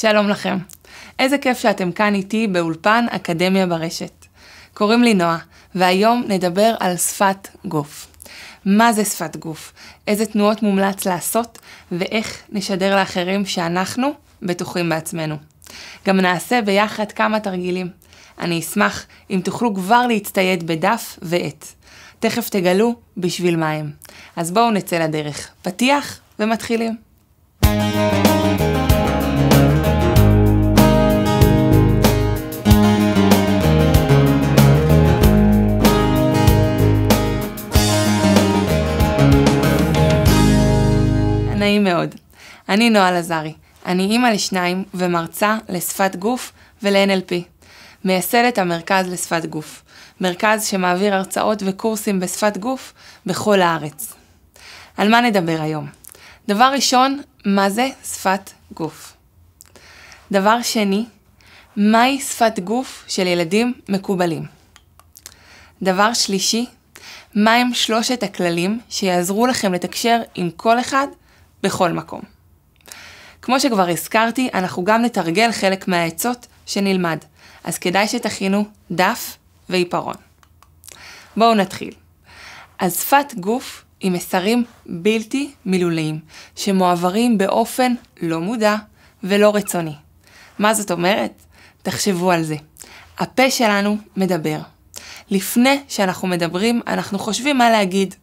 שלום לכם. איזה כיף שאתם כאן איתי באולפן אקדמיה ברשת. קוראים לי נועה, והיום נדבר על שפת גוף. מה זה שפת גוף? איזה תנועות מומלץ לעשות? ואיך נשדר לאחרים שאנחנו בטוחים בעצמנו. גם נעשה ביחד כמה תרגילים. אני אשמח אם תוכלו כבר להצטייד בדף ועט. תכף תגלו בשביל מה הם. אז בואו נצא לדרך. פתיח ומתחילים. thank you נעים מאוד. אני נועה לזרי. אני אימא לשניים ומרצה לשפת גוף ול-NLP. מייסדת המרכז לשפת גוף. מרכז שמעביר הרצאות וקורסים בשפת גוף בכל הארץ. על מה נדבר היום? דבר ראשון, מה זה שפת גוף? דבר שני, מהי שפת גוף של ילדים מקובלים? דבר שלישי, מהם שלושת הכללים שיעזרו לכם לתקשר עם כל אחד בכל מקום. כמו שכבר הזכרתי, אנחנו גם נתרגל חלק מהעצות שנלמד, אז כדאי שתכינו דף ועיפרון. בואו נתחיל. אז שפת גוף היא מסרים בלתי מילוליים, שמועברים באופן לא מודע ולא רצוני. מה זאת אומרת? תחשבו על זה. הפה שלנו מדבר. לפני שאנחנו מדברים, אנחנו חושבים מה להגיד,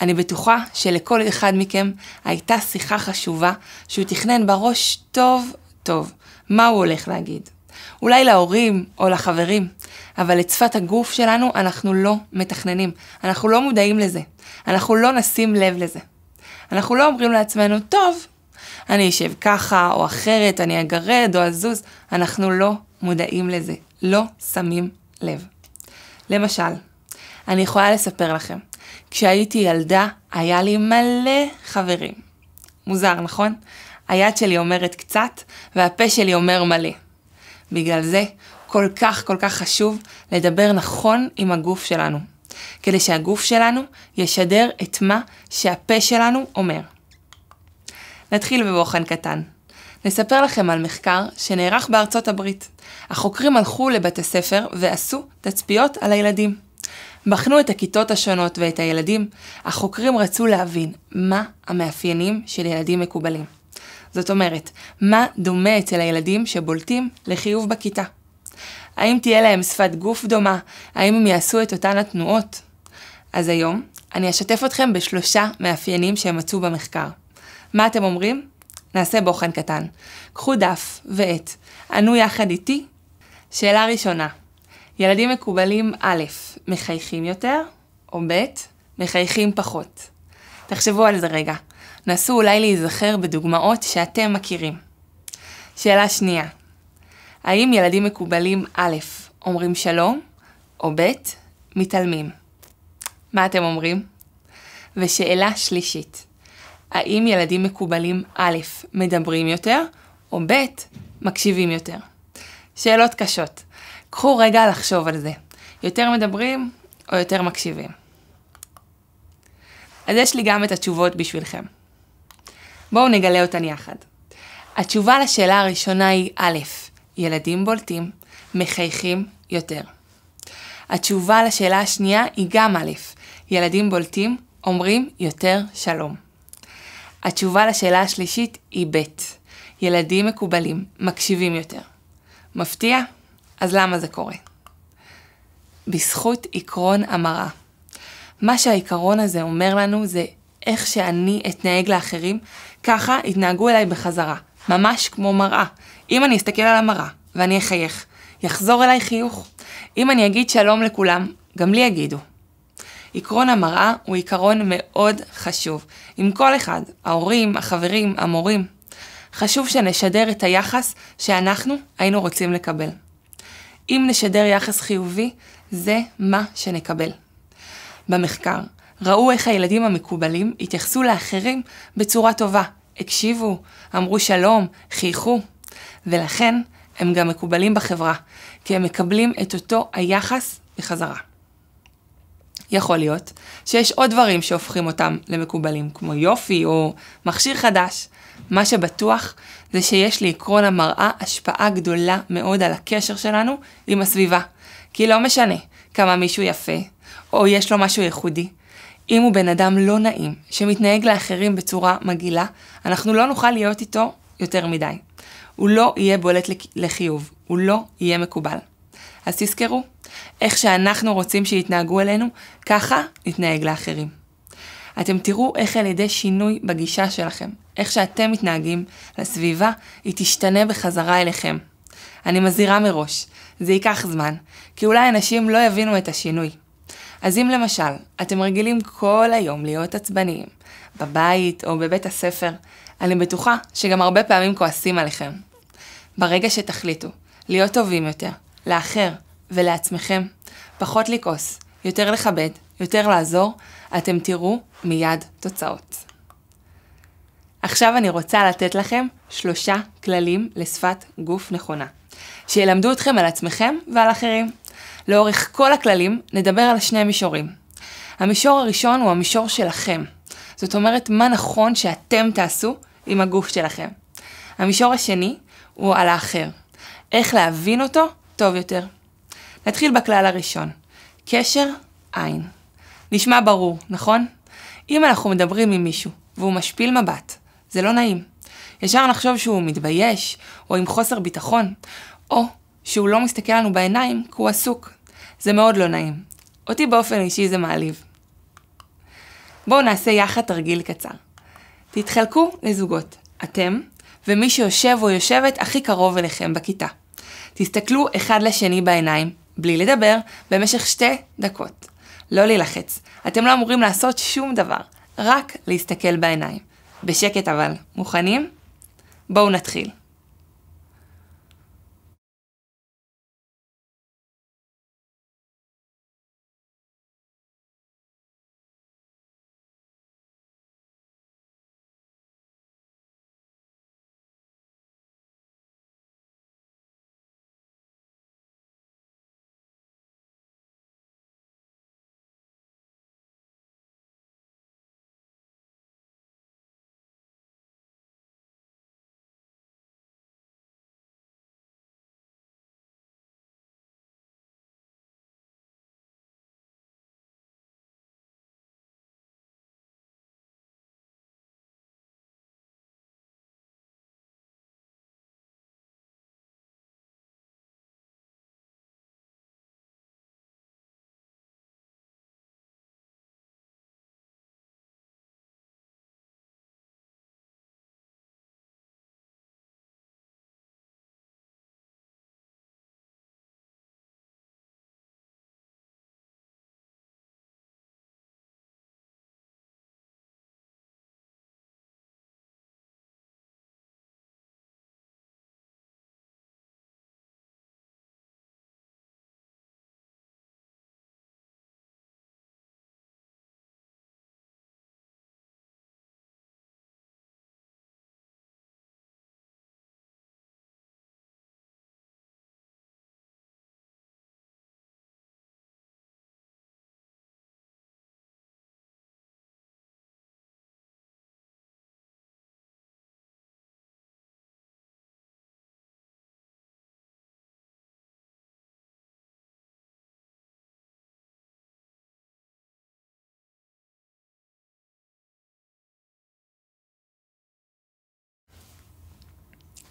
אני בטוחה שלכל אחד מכם הייתה שיחה חשובה שהוא תכנן בראש טוב טוב מה הוא הולך להגיד. אולי להורים או לחברים, אבל את שפת הגוף שלנו אנחנו לא מתכננים, אנחנו לא מודעים לזה, אנחנו לא נשים לב לזה. אנחנו לא אומרים לעצמנו, טוב, אני אשב ככה או אחרת, אני אגרד או אזוז, אנחנו לא מודעים לזה, לא שמים לב. למשל, אני יכולה לספר לכם כשהייתי ילדה, היה לי מלא חברים. מוזר, נכון? היד שלי אומרת קצת, והפה שלי אומר מלא. בגלל זה, כל כך כל כך חשוב לדבר נכון עם הגוף שלנו. כדי שהגוף שלנו ישדר את מה שהפה שלנו אומר. נתחיל בבוחן קטן. נספר לכם על מחקר שנערך בארצות הברית. החוקרים הלכו לבתי ספר ועשו תצפיות על הילדים. בחנו את הכיתות השונות ואת הילדים, החוקרים רצו להבין מה המאפיינים של ילדים מקובלים. זאת אומרת, מה דומה אצל הילדים שבולטים לחיוב בכיתה? האם תהיה להם שפת גוף דומה? האם הם יעשו את אותן התנועות? אז היום אני אשתף אתכם בשלושה מאפיינים שהם מצאו במחקר. מה אתם אומרים? נעשה בוחן קטן. קחו דף ועט, ענו יחד איתי. שאלה ראשונה, ילדים מקובלים א', מחייכים יותר, או ב', מחייכים פחות. תחשבו על זה רגע. נסו אולי להיזכר בדוגמאות שאתם מכירים. שאלה שנייה, האם ילדים מקובלים א', אומרים שלום, או ב', מתעלמים? מה אתם אומרים? ושאלה שלישית, האם ילדים מקובלים א', מדברים יותר, או ב', מקשיבים יותר? שאלות קשות. קחו רגע לחשוב על זה. יותר מדברים או יותר מקשיבים? אז יש לי גם את התשובות בשבילכם. בואו נגלה אותן יחד. התשובה לשאלה הראשונה היא א', ילדים בולטים, מחייכים יותר. התשובה לשאלה השנייה היא גם א', ילדים בולטים אומרים יותר שלום. התשובה לשאלה השלישית היא ב', ילדים מקובלים, מקשיבים יותר. מפתיע? אז למה זה קורה? בזכות עקרון המראה. מה שהעיקרון הזה אומר לנו זה איך שאני אתנהג לאחרים, ככה יתנהגו אליי בחזרה. ממש כמו מראה. אם אני אסתכל על המראה ואני אחייך, יחזור אליי חיוך. אם אני אגיד שלום לכולם, גם לי יגידו. עקרון המראה הוא עיקרון מאוד חשוב, עם כל אחד, ההורים, החברים, המורים. חשוב שנשדר את היחס שאנחנו היינו רוצים לקבל. אם נשדר יחס חיובי, זה מה שנקבל. במחקר ראו איך הילדים המקובלים התייחסו לאחרים בצורה טובה, הקשיבו, אמרו שלום, חייכו, ולכן הם גם מקובלים בחברה, כי הם מקבלים את אותו היחס בחזרה. יכול להיות שיש עוד דברים שהופכים אותם למקובלים, כמו יופי או מכשיר חדש, מה שבטוח זה שיש לעקרון המראה השפעה גדולה מאוד על הקשר שלנו עם הסביבה. כי לא משנה כמה מישהו יפה, או יש לו משהו ייחודי. אם הוא בן אדם לא נעים, שמתנהג לאחרים בצורה מגעילה, אנחנו לא נוכל להיות איתו יותר מדי. הוא לא יהיה בולט לחיוב, הוא לא יהיה מקובל. אז תזכרו, איך שאנחנו רוצים שיתנהגו אלינו, ככה נתנהג לאחרים. אתם תראו איך על ידי שינוי בגישה שלכם, איך שאתם מתנהגים לסביבה, היא תשתנה בחזרה אליכם. אני מזהירה מראש, זה ייקח זמן, כי אולי אנשים לא יבינו את השינוי. אז אם למשל, אתם רגילים כל היום להיות עצבניים, בבית או בבית הספר, אני בטוחה שגם הרבה פעמים כועסים עליכם. ברגע שתחליטו להיות טובים יותר, לאחר ולעצמכם, פחות לכעוס, יותר לכבד, יותר לעזור, אתם תראו מיד תוצאות. עכשיו אני רוצה לתת לכם שלושה כללים לשפת גוף נכונה, שילמדו אתכם על עצמכם ועל אחרים. לאורך כל הכללים נדבר על שני מישורים. המישור הראשון הוא המישור שלכם. זאת אומרת, מה נכון שאתם תעשו עם הגוף שלכם. המישור השני הוא על האחר. איך להבין אותו טוב יותר. נתחיל בכלל הראשון. קשר עין. נשמע ברור, נכון? אם אנחנו מדברים עם מישהו והוא משפיל מבט, זה לא נעים. ישר נחשוב שהוא מתבייש, או עם חוסר ביטחון, או שהוא לא מסתכל לנו בעיניים כי הוא עסוק. זה מאוד לא נעים. אותי באופן אישי זה מעליב. בואו נעשה יחד תרגיל קצר. תתחלקו לזוגות, אתם ומי שיושב או יושבת הכי קרוב אליכם בכיתה. תסתכלו אחד לשני בעיניים, בלי לדבר, במשך שתי דקות. לא להילחץ. אתם לא אמורים לעשות שום דבר, רק להסתכל בעיניים. בשקט אבל. מוכנים? בואו נתחיל.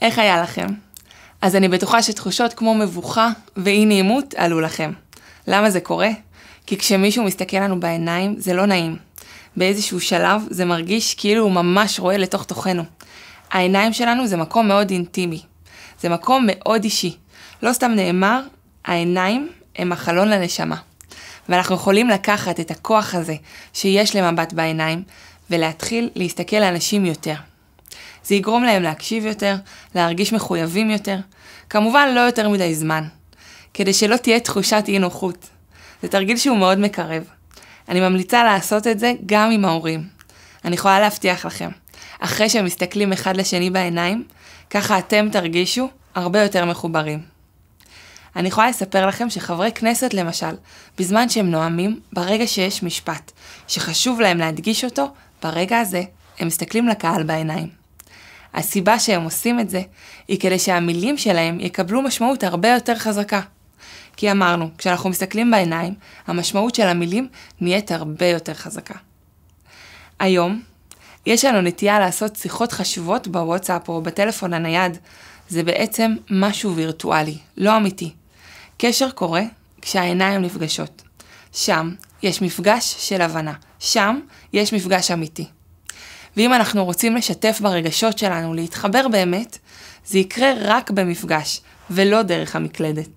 איך היה לכם? אז אני בטוחה שתחושות כמו מבוכה ואי נעימות עלו לכם. למה זה קורה? כי כשמישהו מסתכל לנו בעיניים זה לא נעים. באיזשהו שלב זה מרגיש כאילו הוא ממש רואה לתוך תוכנו. העיניים שלנו זה מקום מאוד אינטימי. זה מקום מאוד אישי. לא סתם נאמר, העיניים הם החלון לנשמה. ואנחנו יכולים לקחת את הכוח הזה שיש למבט בעיניים ולהתחיל להסתכל לאנשים יותר. זה יגרום להם להקשיב יותר, להרגיש מחויבים יותר, כמובן לא יותר מדי זמן, כדי שלא תהיה תחושת אי נוחות. זה תרגיל שהוא מאוד מקרב. אני ממליצה לעשות את זה גם עם ההורים. אני יכולה להבטיח לכם, אחרי שהם מסתכלים אחד לשני בעיניים, ככה אתם תרגישו הרבה יותר מחוברים. אני יכולה לספר לכם שחברי כנסת למשל, בזמן שהם נואמים, ברגע שיש משפט שחשוב להם להדגיש אותו, ברגע הזה הם מסתכלים לקהל בעיניים. הסיבה שהם עושים את זה, היא כדי שהמילים שלהם יקבלו משמעות הרבה יותר חזקה. כי אמרנו, כשאנחנו מסתכלים בעיניים, המשמעות של המילים נהיית הרבה יותר חזקה. היום, יש לנו נטייה לעשות שיחות חשובות בוואטסאפ או בטלפון הנייד. זה בעצם משהו וירטואלי, לא אמיתי. קשר קורה כשהעיניים נפגשות. שם יש מפגש של הבנה, שם יש מפגש אמיתי. ואם אנחנו רוצים לשתף ברגשות שלנו, להתחבר באמת, זה יקרה רק במפגש, ולא דרך המקלדת.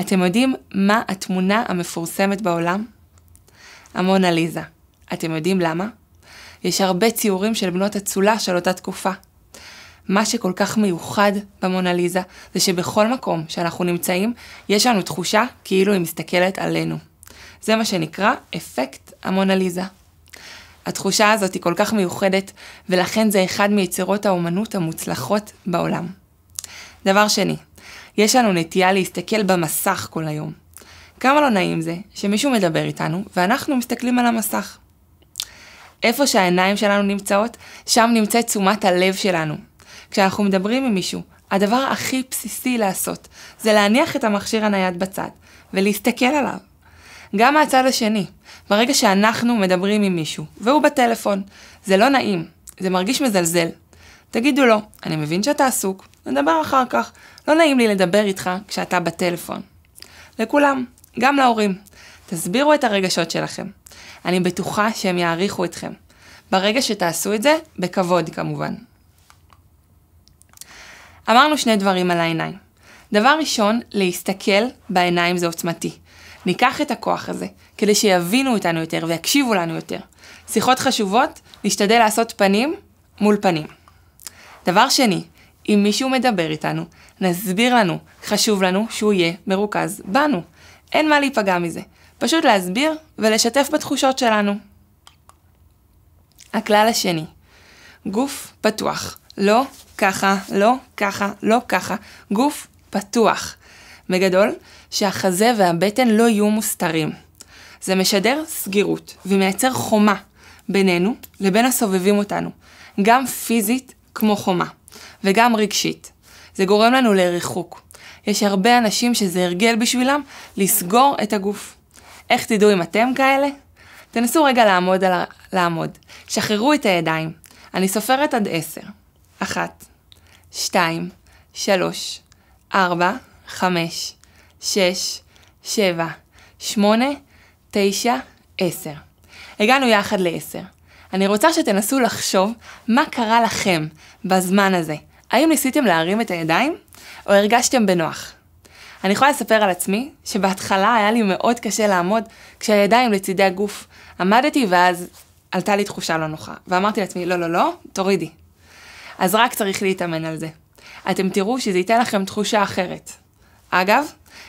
אתם יודעים מה התמונה המפורסמת בעולם? המונה ליזה. אתם יודעים למה? יש הרבה ציורים של בנות אצולה של אותה תקופה. מה שכל כך מיוחד במונליזה זה שבכל מקום שאנחנו נמצאים, יש לנו תחושה כאילו היא מסתכלת עלינו. זה מה שנקרא אפקט ליזה. התחושה הזאת היא כל כך מיוחדת, ולכן זה אחד מיצירות האומנות המוצלחות בעולם. דבר שני, יש לנו נטייה להסתכל במסך כל היום. כמה לא נעים זה שמישהו מדבר איתנו ואנחנו מסתכלים על המסך. איפה שהעיניים שלנו נמצאות, שם נמצאת תשומת הלב שלנו. כשאנחנו מדברים עם מישהו, הדבר הכי בסיסי לעשות זה להניח את המכשיר הנייד בצד ולהסתכל עליו. גם מהצד השני. ברגע שאנחנו מדברים עם מישהו, והוא בטלפון, זה לא נעים, זה מרגיש מזלזל. תגידו לו, אני מבין שאתה עסוק, נדבר אחר כך. לא נעים לי לדבר איתך כשאתה בטלפון. לכולם, גם להורים, תסבירו את הרגשות שלכם. אני בטוחה שהם יעריכו אתכם. ברגע שתעשו את זה, בכבוד כמובן. אמרנו שני דברים על העיניים. דבר ראשון, להסתכל בעיניים זה עוצמתי. ניקח את הכוח הזה, כדי שיבינו אותנו יותר ויקשיבו לנו יותר. שיחות חשובות, נשתדל לעשות פנים מול פנים. דבר שני, אם מישהו מדבר איתנו, נסביר לנו, חשוב לנו שהוא יהיה מרוכז בנו. אין מה להיפגע מזה, פשוט להסביר ולשתף בתחושות שלנו. הכלל השני, גוף פתוח. לא ככה, לא ככה, לא ככה. גוף פתוח. בגדול, שהחזה והבטן לא יהיו מוסתרים. זה משדר סגירות ומייצר חומה בינינו לבין הסובבים אותנו, גם פיזית כמו חומה, וגם רגשית. זה גורם לנו לריחוק. יש הרבה אנשים שזה הרגל בשבילם לסגור את הגוף. איך תדעו אם אתם כאלה? תנסו רגע לעמוד על ה... לעמוד. שחררו את הידיים. אני סופרת עד עשר. אחת, שתיים, שלוש, ארבע, חמש, שש, שבע, שמונה, תשע, עשר. הגענו יחד לעשר. אני רוצה שתנסו לחשוב מה קרה לכם בזמן הזה. האם ניסיתם להרים את הידיים, או הרגשתם בנוח? אני יכולה לספר על עצמי שבהתחלה היה לי מאוד קשה לעמוד כשהידיים לצידי הגוף. עמדתי ואז עלתה לי תחושה לא נוחה, ואמרתי לעצמי, לא, לא, לא, תורידי. אז רק צריך להתאמן על זה. אתם תראו שזה ייתן לכם תחושה אחרת. אגב,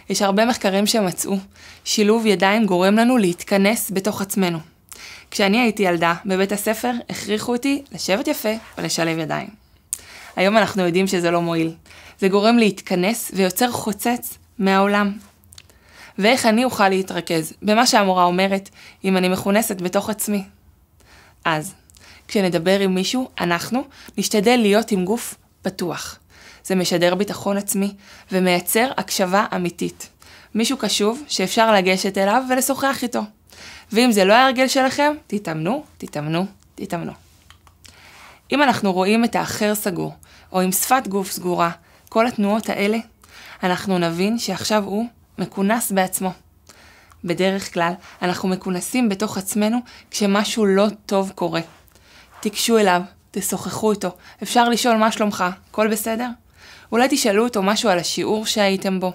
יש הרבה מחקרים שמצאו, שילוב ידיים גורם לנו להתכנס בתוך עצמנו. כשאני הייתי ילדה, בבית הספר הכריחו אותי לשבת יפה ולשלב ידיים. היום אנחנו יודעים שזה לא מועיל. זה גורם להתכנס ויוצר חוצץ מהעולם. ואיך אני אוכל להתרכז במה שהמורה אומרת אם אני מכונסת בתוך עצמי? אז, כשנדבר עם מישהו, אנחנו נשתדל להיות עם גוף פתוח, זה משדר ביטחון עצמי ומייצר הקשבה אמיתית. מישהו קשוב שאפשר לגשת אליו ולשוחח איתו. ואם זה לא ההרגל שלכם, תתאמנו, תתאמנו, תתאמנו. אם אנחנו רואים את האחר סגור, או עם שפת גוף סגורה, כל התנועות האלה, אנחנו נבין שעכשיו הוא מכונס בעצמו. בדרך כלל, אנחנו מכונסים בתוך עצמנו כשמשהו לא טוב קורה. תיגשו אליו, תשוחחו איתו, אפשר לשאול מה שלומך, הכל בסדר? אולי תשאלו אותו משהו על השיעור שהייתם בו.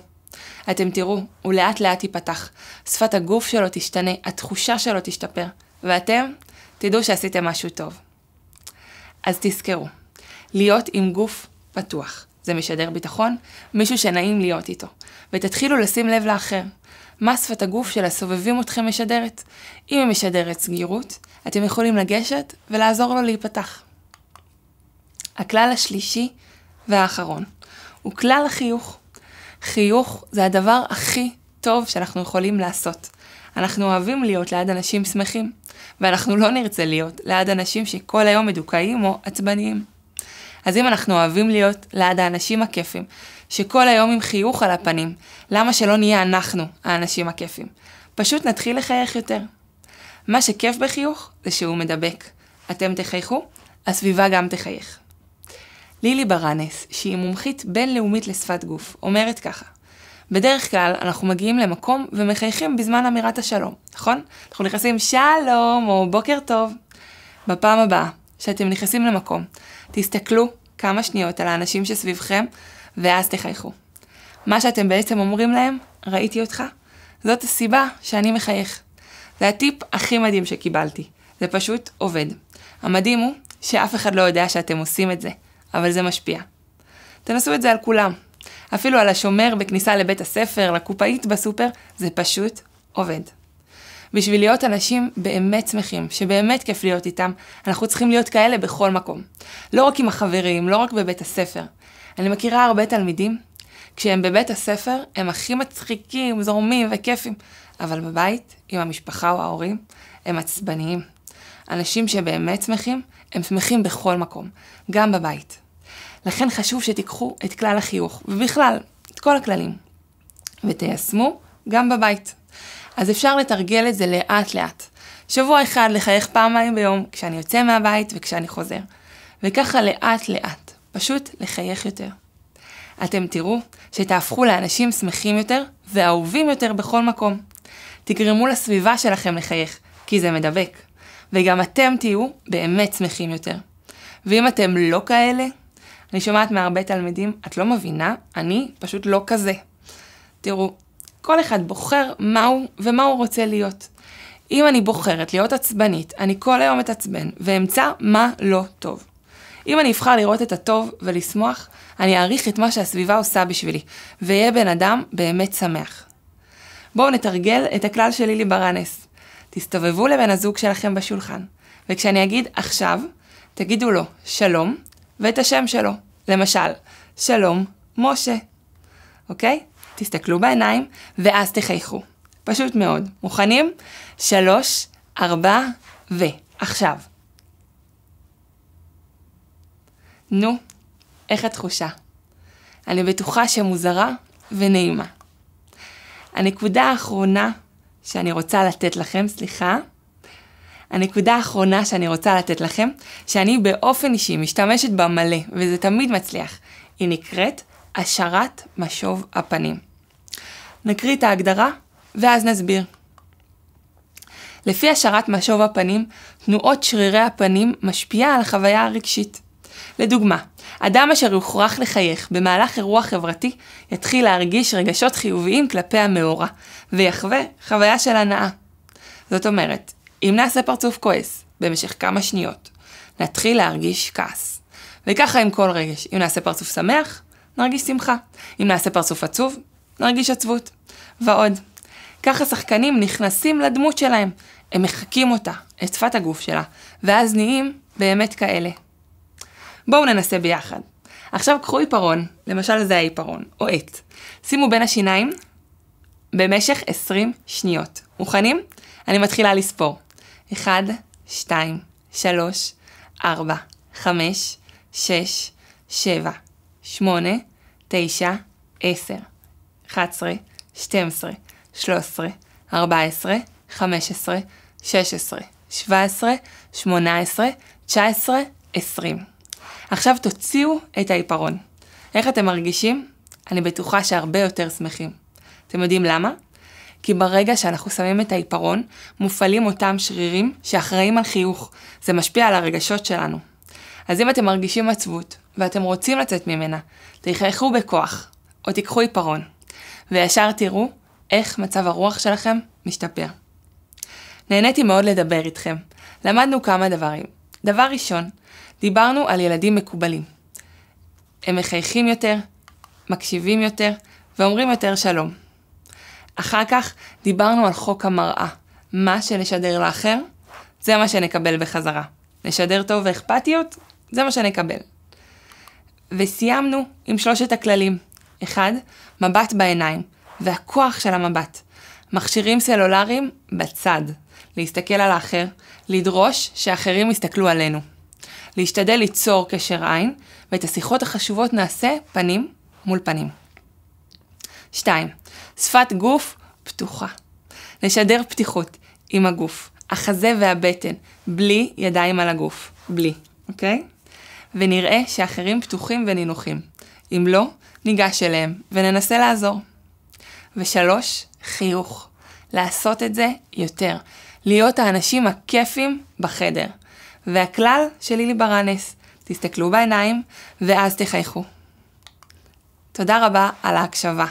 אתם תראו, הוא לאט לאט ייפתח. שפת הגוף שלו תשתנה, התחושה שלו תשתפר. ואתם, תדעו שעשיתם משהו טוב. אז תזכרו, להיות עם גוף פתוח. זה משדר ביטחון, מישהו שנעים להיות איתו. ותתחילו לשים לב לאחר. מה שפת הגוף של הסובבים אתכם משדרת? אם היא משדרת סגירות, אתם יכולים לגשת ולעזור לו להיפתח. הכלל השלישי והאחרון הוא כלל החיוך. חיוך זה הדבר הכי טוב שאנחנו יכולים לעשות. אנחנו אוהבים להיות ליד אנשים שמחים, ואנחנו לא נרצה להיות ליד אנשים שכל היום מדוכאים או עצבניים. אז אם אנחנו אוהבים להיות ליד האנשים הכיפים, שכל היום עם חיוך על הפנים, למה שלא נהיה אנחנו האנשים הכיפים? פשוט נתחיל לחייך יותר. מה שכיף בחיוך זה שהוא מדבק. אתם תחייכו, הסביבה גם תחייך. לילי ברנס, שהיא מומחית בינלאומית לשפת גוף, אומרת ככה: בדרך כלל אנחנו מגיעים למקום ומחייכים בזמן אמירת השלום, נכון? אנחנו נכנסים שלום או בוקר טוב. בפעם הבאה שאתם נכנסים למקום, תסתכלו כמה שניות על האנשים שסביבכם, ואז תחייכו. מה שאתם בעצם אומרים להם, ראיתי אותך. זאת הסיבה שאני מחייך. זה הטיפ הכי מדהים שקיבלתי. זה פשוט עובד. המדהים הוא שאף אחד לא יודע שאתם עושים את זה. אבל זה משפיע. תנסו את זה על כולם. אפילו על השומר בכניסה לבית הספר, לקופאית בסופר, זה פשוט עובד. בשביל להיות אנשים באמת שמחים, שבאמת כיף להיות איתם, אנחנו צריכים להיות כאלה בכל מקום. לא רק עם החברים, לא רק בבית הספר. אני מכירה הרבה תלמידים, כשהם בבית הספר, הם הכי מצחיקים, זורמים וכיפים, אבל בבית, עם המשפחה או ההורים, הם עצבניים. אנשים שבאמת שמחים, הם שמחים בכל מקום, גם בבית. לכן חשוב שתיקחו את כלל החיוך, ובכלל, את כל הכללים, ותיישמו גם בבית. אז אפשר לתרגל את זה לאט-לאט. שבוע אחד לחייך פעמיים ביום, כשאני יוצא מהבית וכשאני חוזר. וככה לאט-לאט, פשוט לחייך יותר. אתם תראו שתהפכו לאנשים שמחים יותר ואהובים יותר בכל מקום. תגרמו לסביבה שלכם לחייך, כי זה מדבק. וגם אתם תהיו באמת שמחים יותר. ואם אתם לא כאלה, אני שומעת מהרבה תלמידים, את לא מבינה, אני פשוט לא כזה. תראו, כל אחד בוחר מה הוא ומה הוא רוצה להיות. אם אני בוחרת להיות עצבנית, אני כל היום אתעצבן ואמצא מה לא טוב. אם אני אבחר לראות את הטוב ולשמוח, אני אעריך את מה שהסביבה עושה בשבילי, ואהיה בן אדם באמת שמח. בואו נתרגל את הכלל של לילי ברנס. תסתובבו לבן הזוג שלכם בשולחן, וכשאני אגיד עכשיו, תגידו לו שלום ואת השם שלו. למשל, שלום, משה. אוקיי? תסתכלו בעיניים, ואז תחייכו. פשוט מאוד. מוכנים? שלוש, ארבע, ו... עכשיו. נו, איך התחושה? אני בטוחה שמוזרה ונעימה. הנקודה האחרונה שאני רוצה לתת לכם, סליחה. הנקודה האחרונה שאני רוצה לתת לכם, שאני באופן אישי משתמשת בה מלא, וזה תמיד מצליח, היא נקראת השארת משוב הפנים. נקריא את ההגדרה, ואז נסביר. לפי השארת משוב הפנים, תנועות שרירי הפנים משפיעה על החוויה הרגשית. לדוגמה, אדם אשר יוכרח לחייך במהלך אירוע חברתי, יתחיל להרגיש רגשות חיוביים כלפי המאורע, ויחווה חוויה של הנאה. זאת אומרת, אם נעשה פרצוף כועס במשך כמה שניות, נתחיל להרגיש כעס. וככה עם כל רגש, אם נעשה פרצוף שמח, נרגיש שמחה. אם נעשה פרצוף עצוב, נרגיש עצבות. ועוד. ככה שחקנים נכנסים לדמות שלהם, הם מחקים אותה, את שפת הגוף שלה, ואז נהיים באמת כאלה. בואו ננסה ביחד. עכשיו קחו עיפרון, למשל זה העיפרון, או עט. שימו בין השיניים במשך 20 שניות. מוכנים? אני מתחילה לספור. 1, 2, 3, 4, 5, 6, 7, 8, 9, 10, 11, 12, 13, 14, 15, 16, 17, 18, 19, 20. עכשיו תוציאו את העיפרון. איך אתם מרגישים? אני בטוחה שהרבה יותר שמחים. אתם יודעים למה? כי ברגע שאנחנו שמים את העיפרון, מופעלים אותם שרירים שאחראים על חיוך. זה משפיע על הרגשות שלנו. אז אם אתם מרגישים עצבות, ואתם רוצים לצאת ממנה, תחייכו בכוח, או תיקחו עיפרון, וישר תראו איך מצב הרוח שלכם משתפר. נהניתי מאוד לדבר איתכם. למדנו כמה דברים. דבר ראשון, דיברנו על ילדים מקובלים. הם מחייכים יותר, מקשיבים יותר ואומרים יותר שלום. אחר כך דיברנו על חוק המראה. מה שנשדר לאחר, זה מה שנקבל בחזרה. נשדר טוב ואכפתיות, זה מה שנקבל. וסיימנו עם שלושת הכללים. אחד מבט בעיניים, והכוח של המבט. מכשירים סלולריים בצד. להסתכל על האחר, לדרוש שאחרים יסתכלו עלינו. להשתדל ליצור קשר עין, ואת השיחות החשובות נעשה פנים מול פנים. 2. שפת גוף פתוחה. נשדר פתיחות עם הגוף, החזה והבטן, בלי ידיים על הגוף. בלי, אוקיי? ונראה שאחרים פתוחים ונינוחים. אם לא, ניגש אליהם וננסה לעזור. ושלוש, חיוך. לעשות את זה יותר. להיות האנשים הכיפים בחדר. והכלל של לילי ברנס, תסתכלו בעיניים ואז תחייכו. תודה רבה על ההקשבה.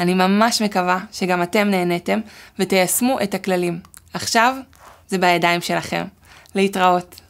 אני ממש מקווה שגם אתם נהניתם ותיישמו את הכללים. עכשיו זה בידיים שלכם. להתראות.